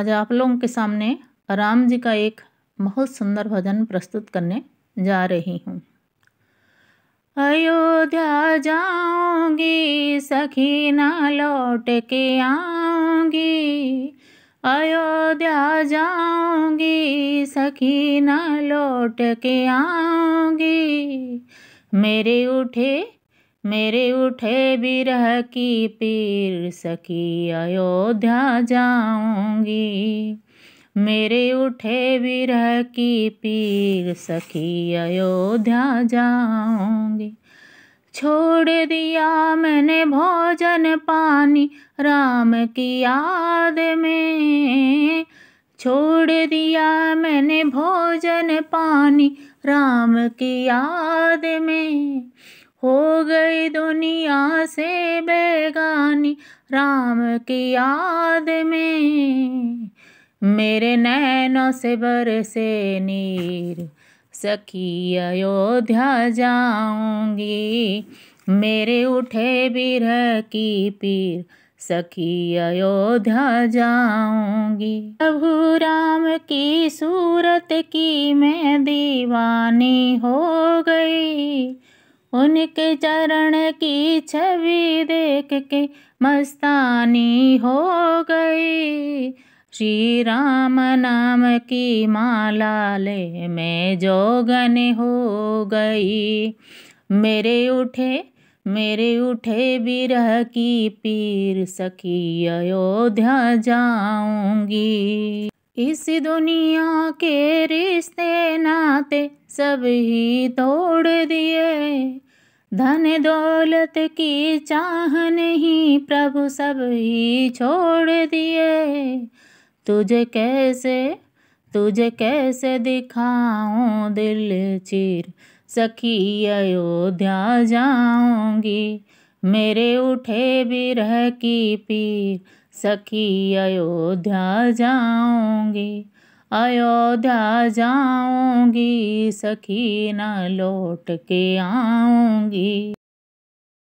आज आप लोगों के सामने राम जी का एक बहुत सुंदर भजन प्रस्तुत करने जा रही हूँ अयोध्या जाऊंगी सखी ना लौट के आऊंगी अयोध्या जाऊंगी सखी ना लौट के आऊंगी मेरे उठे मेरे उठे बिरह की पीर सखी अयोध्या जाऊंगी मेरे उठे बिरह की पीर सखी अयोध्या जाऊंगी छोड़ दिया मैंने भोजन पानी राम की याद में छोड़ दिया मैंने भोजन पानी राम की याद में हो गई दुनिया से बेगानी राम की याद में मेरे नैनों से बरसे नीर सखी अयोध्या जाऊंगी मेरे उठे बिरह की पीर सखी अयोध्या जाऊंगी प्रभु राम की सूरत की मैं दीवानी हो गई उनके चरण की छवि देख के मस्तानी हो गई श्री राम नाम की माला ले मैं जोगन हो गई मेरे उठे मेरे उठे बिरह की पीर सखी अयोध्या जाऊंगी इस दुनिया के रिश्ते नाते सब ही तोड़ दिए धन दौलत की चाह नहीं प्रभु सब ही छोड़ दिए तुझे कैसे तुझे कैसे दिखाऊं दिल चीर सखी अयोध्या जाऊंगी मेरे उठे भी रह की पीर सखी अयोध्या जाऊंगी अयोध्या जाऊंगी सखी न लौट के आऊंगी